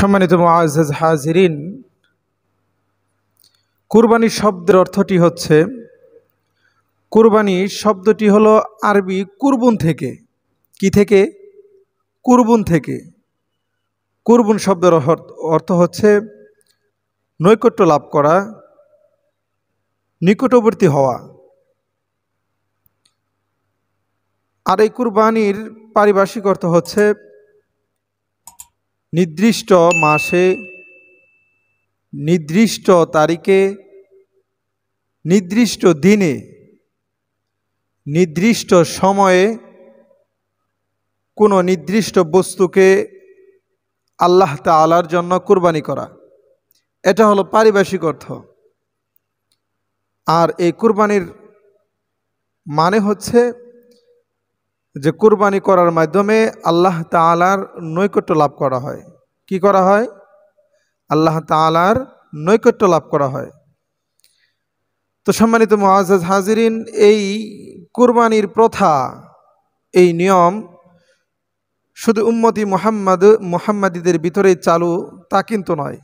সম্মানিত মহাজ হাজিরিন কুরবানি শব্দের অর্থটি হচ্ছে কুরবানি শব্দটি হলো আরবি কুরবুন থেকে কি থেকে কুরবুন থেকে কুরবুন শব্দের অর্থ হচ্ছে নৈকট্য লাভ করা নিকটবর্তী হওয়া আর এই কুরবানির পারিভাষিক অর্থ হচ্ছে নির্দিষ্ট মাসে নির্দিষ্ট তারিখে নির্দিষ্ট দিনে নির্দিষ্ট সময়ে কোনো নির্দিষ্ট বস্তুকে আল্লাহ তালার জন্য কুরবানি করা এটা হলো পারিভাষিক অর্থ আর এই কুরবানির মানে হচ্ছে যে কুরবানি করার মাধ্যমে আল্লাহ তালার নৈকট্য লাভ করা হয় কি করা হয় আল্লাহ তালার নৈকট্য লাভ করা হয় তো সম্মানিত মহাজাজ হাজিরিন এই কুরবানির প্রথা এই নিয়ম শুধু উম্মতি মোহাম্মদ মোহাম্মদীদের ভিতরেই চালু তা কিন্তু নয়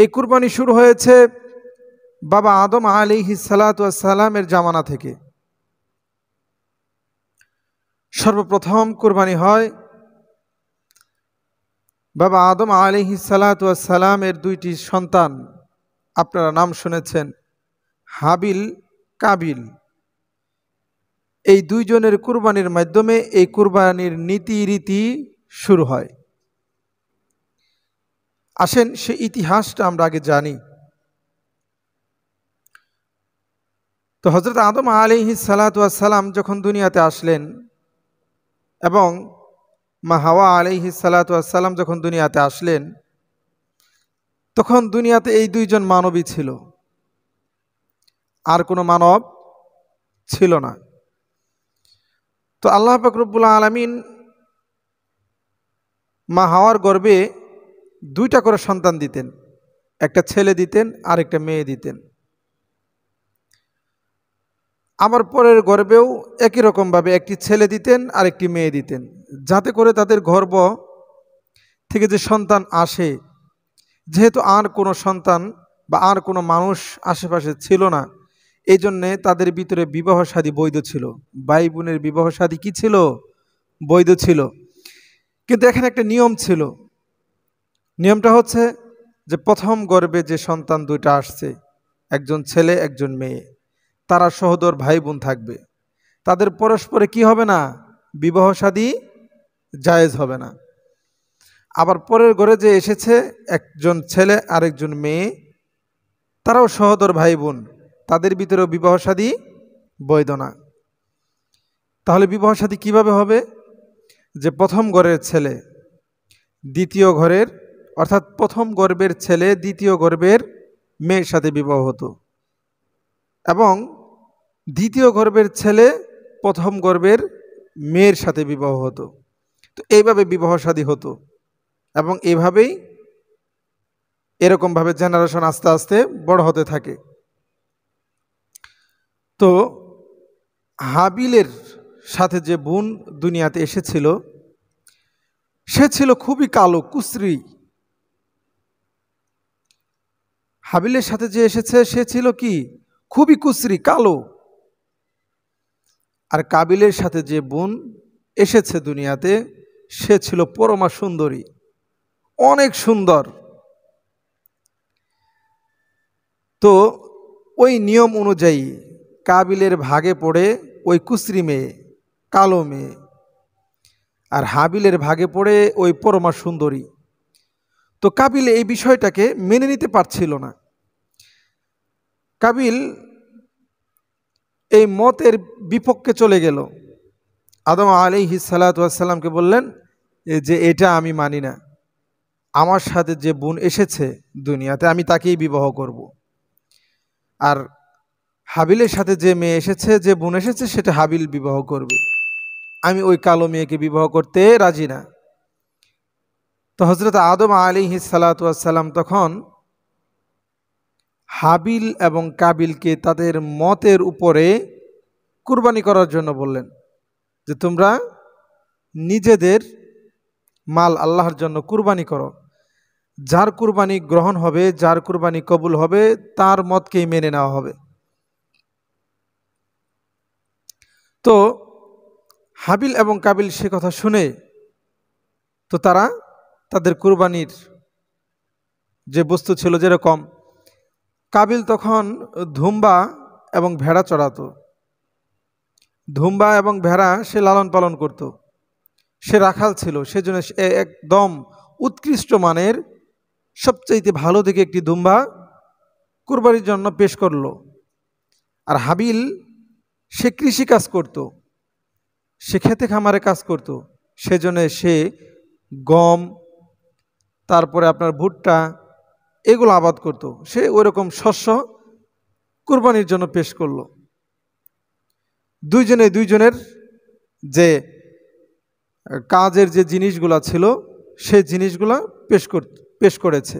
এই কুরবানি শুরু হয়েছে বাবা আদম আলিহি সালাতামের জামানা থেকে সর্বপ্রথম কুরবানি হয় বাবা আদম আলিহি সালাতামের দুইটি সন্তান আপনারা নাম শুনেছেন হাবিল কাবিল এই দুইজনের কুরবানির মাধ্যমে এই কুরবানির নীতি রীতি শুরু হয় আসেন সে ইতিহাসটা আমরা আগে জানি তো হজরত আদম আলিহি সালাতাম যখন দুনিয়াতে আসলেন এবং মা হাওয়া সালাতু আসসালাম যখন দুনিয়াতে আসলেন তখন দুনিয়াতে এই দুইজন মানবী ছিল আর কোনো মানব ছিল না তো আল্লাহ ফকরবুল আলমিন মা হাওয়ার গর্বে দুইটা করে সন্তান দিতেন একটা ছেলে দিতেন আর একটা মেয়ে দিতেন আমার পরের গর্বেও একই রকমভাবে একটি ছেলে দিতেন আর একটি মেয়ে দিতেন যাতে করে তাদের গর্ব থেকে যে সন্তান আসে যেহেতু আর কোনো সন্তান বা আর কোনো মানুষ আশেপাশে ছিল না এই জন্যে তাদের ভিতরে বিবাহ সাদী বৈধ ছিল ভাই বোনের বিবাহ সাদী কী ছিল বৈধ ছিল কিন্তু এখানে একটা নিয়ম ছিল নিয়মটা হচ্ছে যে প্রথম গর্বে যে সন্তান দুইটা আসছে একজন ছেলে একজন মেয়ে তারা সহদর ভাই বোন থাকবে তাদের পরস্পরে কি হবে না বিবাহ সাদী জায়েজ হবে না আবার পরের ঘরে যে এসেছে একজন ছেলে আরেকজন মেয়ে তারাও সহদর ভাই বোন তাদের ভিতরেও বিবাহ সাদী বৈধ না তাহলে বিবাহ সাদী কীভাবে হবে যে প্রথম ঘরের ছেলে দ্বিতীয় ঘরের অর্থাৎ প্রথম গর্বের ছেলে দ্বিতীয় গর্বের মেয়ের সাথে বিবাহ হতো এবং দ্বিতীয় গর্বের ছেলে প্রথম গর্বের মেয়ের সাথে বিবাহ হতো তো এইভাবে বিবাহ সাদী হতো এবং এভাবেই এরকমভাবে জেনারেশন আস্তে আস্তে বড় হতে থাকে তো হাবিলের সাথে যে বোন দুনিয়াতে এসেছিল সে ছিল খুবই কালো কুশ্রী হাবিলের সাথে যে এসেছে সে ছিল কি খুবই কুশ্রী কালো আর কাবিলের সাথে যে বোন এসেছে দুনিয়াতে সে ছিল পরমা সুন্দরী অনেক সুন্দর তো ওই নিয়ম অনুযায়ী কাবিলের ভাগে পড়ে ওই কুস্রি মেয়ে কালো মেয়ে আর হাবিলের ভাগে পড়ে ওই পরমা সুন্দরী তো কাবিল এই বিষয়টাকে মেনে নিতে পারছিল না কাবিল এই মতের বিপক্ষে চলে গেল আদম আলী হিসালাতামকে বললেন যে এটা আমি মানি না আমার সাথে যে বোন এসেছে দুনিয়াতে আমি তাকেই বিবাহ করব। আর হাবিলের সাথে যে মেয়ে এসেছে যে বোন এসেছে সেটা হাবিল বিবাহ করবে আমি ওই কালো মেয়েকে বিবাহ করতে রাজি না তো হজরত আদম আলী হিসালাতাম তখন হাবিল এবং কাবিলকে তাদের মতের উপরে কুরবানি করার জন্য বললেন যে তোমরা নিজেদের মাল আল্লাহর জন্য কুরবানি করো যার কুরবানি গ্রহণ হবে যার কুরবানি কবুল হবে তার মতকেই মেনে নেওয়া হবে তো হাবিল এবং কাবিল সে কথা শুনে তো তারা তাদের কুরবানির যে বস্তু ছিল যেরকম কাবিল তখন ধুম্বা এবং ভেড়া চড়াত ধুম্বা এবং ভেড়া সে লালন পালন করত সে রাখাল ছিল সেজন্য সে একদম উৎকৃষ্ট মানের সবচাইতে ভালো দিকে একটি ধুম্বা কুরবানির জন্য পেশ করল আর হাবিল সে কৃষি কাজ করত সে খেতে খামারে কাজ করত সেজন্য সে গম তারপরে আপনার ভুট্টা এগুলো আবাদ করত সে ওরকম শস্য কুরবানির জন্য পেশ করল দুইজনে দুইজনের যে কাজের যে জিনিসগুলা ছিল সে জিনিসগুলা পেশ কর পেশ করেছে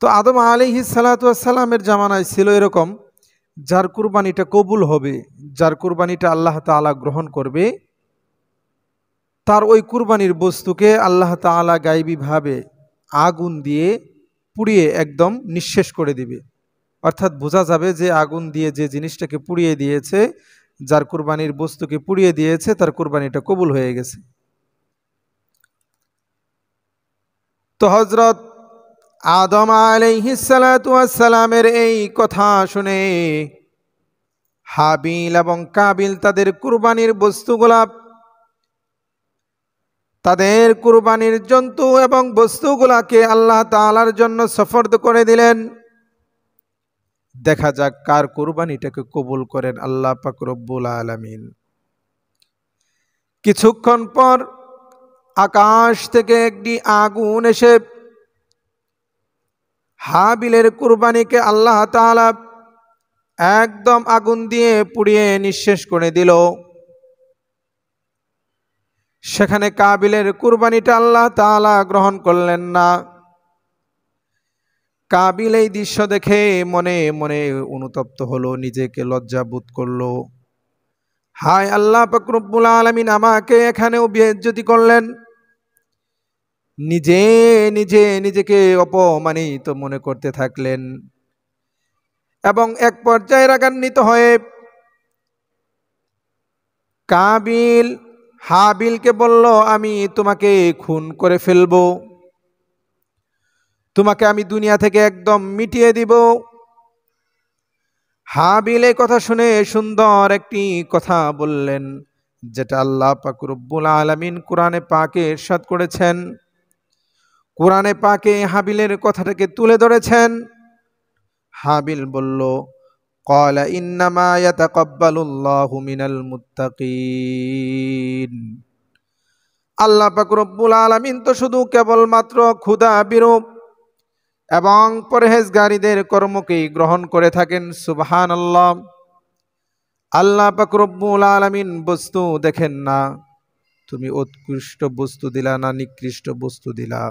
তো আদম আলিহি সালাতামের জামানায় ছিল এরকম যার কুরবানিটা কবুল হবে যার কুরবানিটা আল্লাহ তালা গ্রহণ করবে তার ওই কুরবানির বস্তুকে আল্লাহ তালা গাইবিভাবে আগুন দিয়ে পুড়িয়ে একদম নিঃশেষ করে দিবে অর্থাৎ বোঝা যাবে যে আগুন দিয়ে যে জিনিসটাকে পুড়িয়ে দিয়েছে যার কুরবানির বস্তুকে পুড়িয়ে দিয়েছে তার কুরবানিটা কবুল হয়ে গেছে তো হজরত আদম আলাইহিসালামের এই কথা শুনে হাবিল এবং কাবিল তাদের কুরবানির বস্তু গোলাপ তাদের কুরবানির জন্তু এবং বস্তুগুলাকে আল্লাহ তালার জন্য সফর করে দিলেন দেখা যাক কার কুরবানিটাকে কবুল করেন আল্লাহ পাকরব্বুল আলমিন কিছুক্ষণ পর আকাশ থেকে একটি আগুন এসে হাবিলের কুরবানিকে আল্লাহ তালা একদম আগুন দিয়ে পুড়িয়ে নিঃশেষ করে দিল সেখানে কাবিলের কুরবানিটা আল্লাহ তালা গ্রহণ করলেন না কাবিল এই দৃশ্য দেখে মনে মনে অনুতপ্ত হলো নিজেকে লজ্জা বোধ করলো হায় আল্লাহ ফকরুব্বুল আলমিন আমাকে এখানেও বিজ্জতি করলেন নিজে নিজে নিজেকে অপমানিত মনে করতে থাকলেন এবং এক পর্যায়ে রাগান্বিত হয়ে কাবিল হাবিলকে বলল আমি তোমাকে খুন করে ফেলব তোমাকে আমি দুনিয়া থেকে একদম মিটিয়ে দিব হাবিল এই কথা শুনে সুন্দর একটি কথা বললেন যেটা আল্লাহ পাক রব্বুল আলমিন কোরআনে পাকে ইরশাদ করেছেন কোরআনে পাকে হাবিলের কথাটাকে তুলে ধরেছেন হাবিল বলল قال إنما يتقبل الله من المتقين আল্লাহ পাকরব্বুল আলমিন তো শুধু কেবলমাত্র ক্ষুদা বিরূপ এবং পরহেজগারীদের কর্মকেই গ্রহণ করে থাকেন সুবহান আল্লাহ আল্লাহ পাকরব্বুল আলমিন বস্তু দেখেন না তুমি উৎকৃষ্ট বস্তু দিলা না নিকৃষ্ট বস্তু দিলা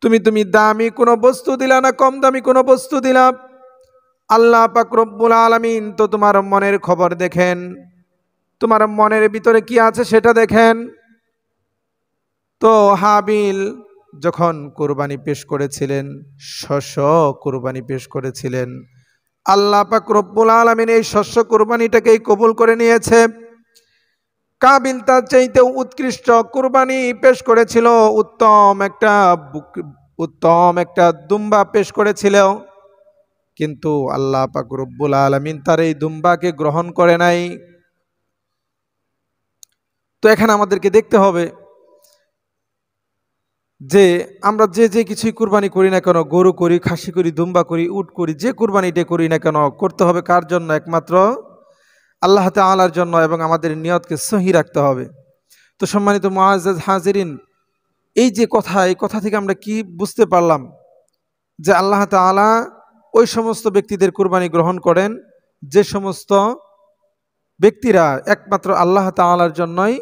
তুমি তুমি দামি কোনো বস্তু দিলা না কম দামি কোনো বস্তু দিলা আল্লাহ পাকরব্বুল আলমিন তো তোমার মনের খবর দেখেন তোমার মনের ভিতরে কি আছে সেটা দেখেন তো হাবিল যখন কোরবানি পেশ করেছিলেন শস্য কোরবানি পেশ করেছিলেন আল্লাহ পাক আলমিন এই শস্য কোরবানিটাকেই কবুল করে নিয়েছে কাবিল তার চাইতে উৎকৃষ্ট কোরবানি পেশ করেছিল উত্তম একটা উত্তম একটা দুম্বা পেশ করেছিল কিন্তু আল্লাহ পাক রব্বুল আলমিন তার এই দুম্বাকে গ্রহণ করে নাই তো এখানে আমাদেরকে দেখতে হবে যে আমরা যে যে কিছুই কুরবানি করি না কেন গরু করি খাসি করি দুম্বা করি উট করি যে কুরবানিটা করি না কেন করতে হবে কার জন্য একমাত্র আল্লাহ তালার জন্য এবং আমাদের নিয়তকে সহি রাখতে হবে তো সম্মানিত মহাজ হাজিরিন এই যে কথা এই কথা থেকে আমরা কি বুঝতে পারলাম যে আল্লাহ তালা ওই সমস্ত ব্যক্তিদের কোরবানি গ্রহণ করেন যে সমস্ত ব্যক্তিরা একমাত্র আল্লাহ তালার জন্যই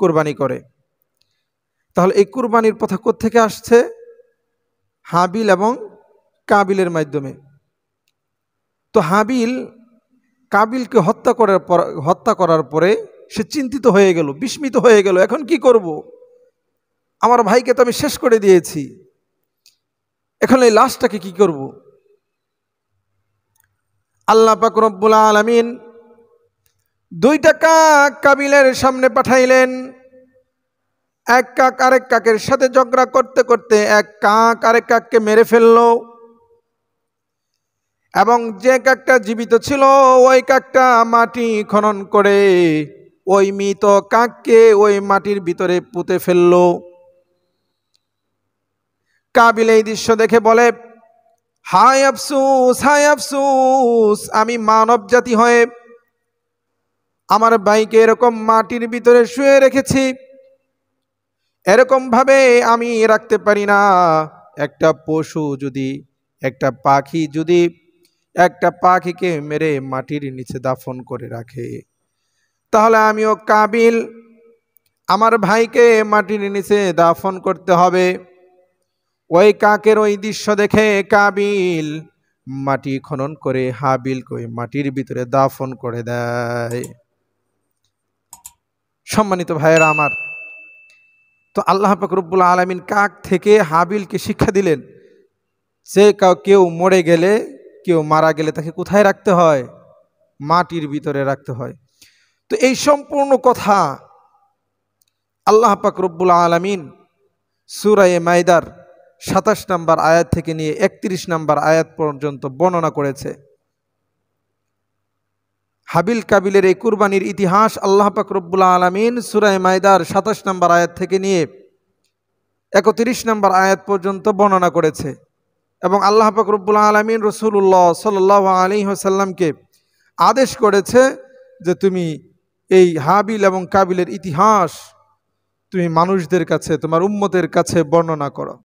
কোরবানি করে তাহলে এই কুরবানির পথা থেকে আসছে হাবিল এবং কাবিলের মাধ্যমে তো হাবিল কাবিলকে হত্যা করার পর হত্যা করার পরে সে চিন্তিত হয়ে গেল বিস্মিত হয়ে গেল এখন কি করব। আমার ভাইকে তো আমি শেষ করে দিয়েছি এখন এই লাশটাকে কি করবো আল্লাহ পাকরব্বুল আলমিন দুইটা কাক কাবিলের সামনে পাঠাইলেন এক কাক আরেক কাকের সাথে ঝগড়া করতে করতে এক কাক আরেক কাককে মেরে ফেলল এবং যে কাকটা জীবিত ছিল ওই কাকটা মাটি খনন করে ওই মৃত কাককে ওই মাটির ভিতরে পুঁতে ফেলল কাবিল এই দৃশ্য দেখে বলে হায় আফসুস হায় আফসুস আমি মানব জাতি হয়ে আমার বাইকে এরকম মাটির ভিতরে শুয়ে রেখেছি এরকমভাবে আমি রাখতে পারি না একটা পশু যদি একটা পাখি যদি একটা পাখিকে মেরে মাটির নিচে দাফন করে রাখে তাহলে আমিও কাবিল আমার ভাইকে মাটির নিচে দাফন করতে হবে ওই কাকের ওই দৃশ্য দেখে কাবিল মাটি খনন করে হাবিলকে কই মাটির ভিতরে দাফন করে দেয় সম্মানিত ভাইয়েরা আমার তো আল্লাহ ফকরুবুল আলমিন কাক থেকে হাবিলকে শিক্ষা দিলেন যে কেউ মরে গেলে কেউ মারা গেলে তাকে কোথায় রাখতে হয় মাটির ভিতরে রাখতে হয় তো এই সম্পূর্ণ কথা আল্লাহ ফকরুবুল আলমিন সুরায় মাইদার সাতাশ নাম্বার আয়াত থেকে নিয়ে একত্রিশ নাম্বার আয়াত পর্যন্ত বর্ণনা করেছে হাবিল কাবিলের এই কুরবানির ইতিহাস আল্লাহ পাকরবুল্লা আলমিন সুরায় মায়দার সাতাশ নম্বর আয়াত থেকে নিয়ে একত্রিশ নাম্বার আয়াত পর্যন্ত বর্ণনা করেছে এবং আল্লাহ পাকরবুল্লা আলমিন রসুল্লাহ সাল আলী হাসাল্লামকে আদেশ করেছে যে তুমি এই হাবিল এবং কাবিলের ইতিহাস তুমি মানুষদের কাছে তোমার উম্মতের কাছে বর্ণনা করো